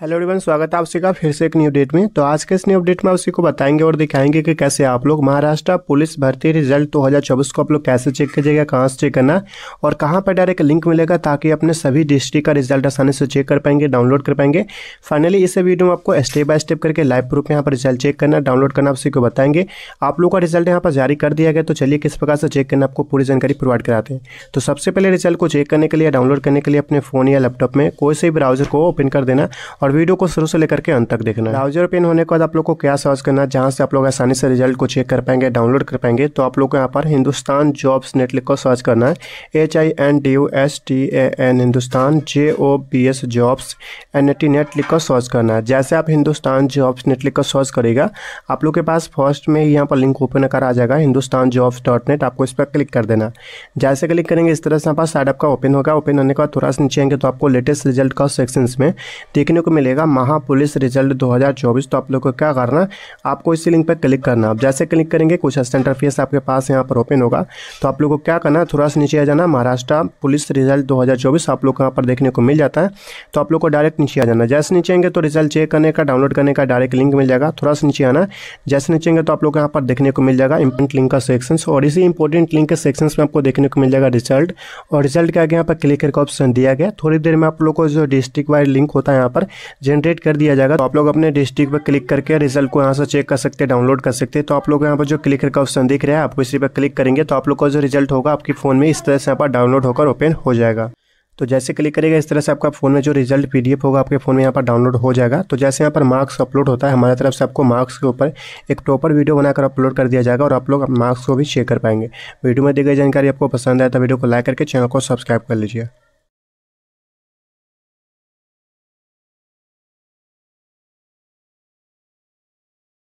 hello everyone स्वागत है आप सभी का फिर से एक न्यू अपडेट में तो आज के इस न्यू अपडेट में आप को बताएंगे और दिखाएंगे कि कैसे आप लोग महाराष्ट्र पुलिस भर्ती रिजल्ट 2024 को आप लोग कैसे चेक कीजिएगा कहाँ से चेक करना और कहाँ पर डायरेक्ट लिंक मिलेगा ताकि अपने सभी डिस्ट्रिक्ट का रिजल्ट आसानी से चेक कर पाएंगे डाउनलोड कर पाएंगे फाइनली इस वीडियो में आपको स्टेप बाय स्टेप करके लाइव प्रूफ यहाँ पर रिजल्ट चेक करना डाउनलोड करना आप को बताएंगे आप लोग का रिजल्ट यहाँ पर जारी कर दिया गया तो चलिए किस प्रकार से चेक करना आपको पूरी जानकारी प्रोवाइड कराते हैं तो सबसे पहले रिजल्ट को चेक करने के लिए डाउनलोड करने के लिए अपने फोन या लैपटॉप में कोई से ब्राउजर को ओपन कर देना और वीडियो को शुरू से लेकर के अंत तक देखना ब्राउजर ओपन होने के बाद आप लोग को क्या सर्च करना है जहाँ से आप लोग आसानी से रिजल्ट को चेक कर पाएंगे डाउनलोड कर पाएंगे तो आप लोग को यहाँ पर हिंदुस्तान जॉब्स नेट लिख सर्च करना है H I N D U S T A N Hindustan J O B S jobs N T net लिख कर सर्च करना है जैसे आप हिंदुस्तान जॉब्स नेट लिख कर सर्च करेगा आप लोग के पास फर्स्ट में ही यहाँ पर लिंक ओपन कर आ जाएगा हिंदुस्तान जॉब्स डॉट नेट आपको इस पर क्लिक कर देना जैसे क्लिक करेंगे इस तरह से यहाँ पर साइड आपका ओपन होगा ओपन होने के बाद थोड़ा सा नीचे आएंगे तो आपको लेटेस्ट रिजल्ट का सेक्शन में देखने को मिलेगा पुलिस रिजल्ट 2024 तो आप लोग को क्या करना आपको इसी लिंक पर क्लिक करना आप जैसे क्लिक करेंगे कुछ असिस्टेंट इंटरफेस आपके पास यहाँ पर ओपन होगा तो आप लोग को क्या करना थोड़ा सा नीचे आ जाना महाराष्ट्र पुलिस रिजल्ट दो आप लोग को यहाँ पर देखने को मिल जाता है तो आप लोग को डायरेक्ट नीचे आ जाना जैसे नीचे आएंगे तो रिजल्ट चेक करने का डाउनलोड करने का डायरेक्ट लिंक मिल जाएगा थोड़ा सा नीचे आना जैसे नीचे आएंगे तो आप लोग को यहाँ पर देखने को मिल जाएगा इंपोर्टेंट लिंक का सेक्शन और इसी इंपोर्टेंट लिंक के सेक्शन में आपको देखने को मिल जाएगा रिजल्ट और रिजल्ट के आगे यहाँ पर क्लिक करके ऑप्शन दिया गया थोड़ी देर में आप लोग को जो डिस्ट्रिक्ट वाइड लिंक होता है यहाँ पर जनरेट कर दिया जाएगा तो आप लोग अपने डिस्ट्रिक्ट पर क्लिक करके रिजल्ट को यहाँ से चेक कर सकते हैं डाउनलोड कर सकते हैं तो आप लोग यहाँ पर जो क्लिकर का ऑप्शन दिख रहा है आपको इसी पर क्लिक करेंगे तो आप लोग का जो रिजल्ट होगा आपके फ़ोन में इस तरह से यहाँ पर डाउनलोड होकर ओपन हो जाएगा तो जैसे क्लिक करेगा इस तरह से आपका फोन में जो रिजल्ट पीडीएफ होगा आपके फोन में यहाँ पर डाउनलोड हो जाएगा तो जैसे यहाँ पर मार्क्स अपलोड होता है हमारे तरफ से आपको मार्क्स के ऊपर एक टॉपर वीडियो बनाकर अपलोड कर दिया जाएगा और आप लोग मार्क्स को भी चेक कर पाएंगे वीडियो में दी गई जानकारी आपको पसंद आए तो वीडियो को लाइक करके चैनल को सब्सक्राइब कर लीजिए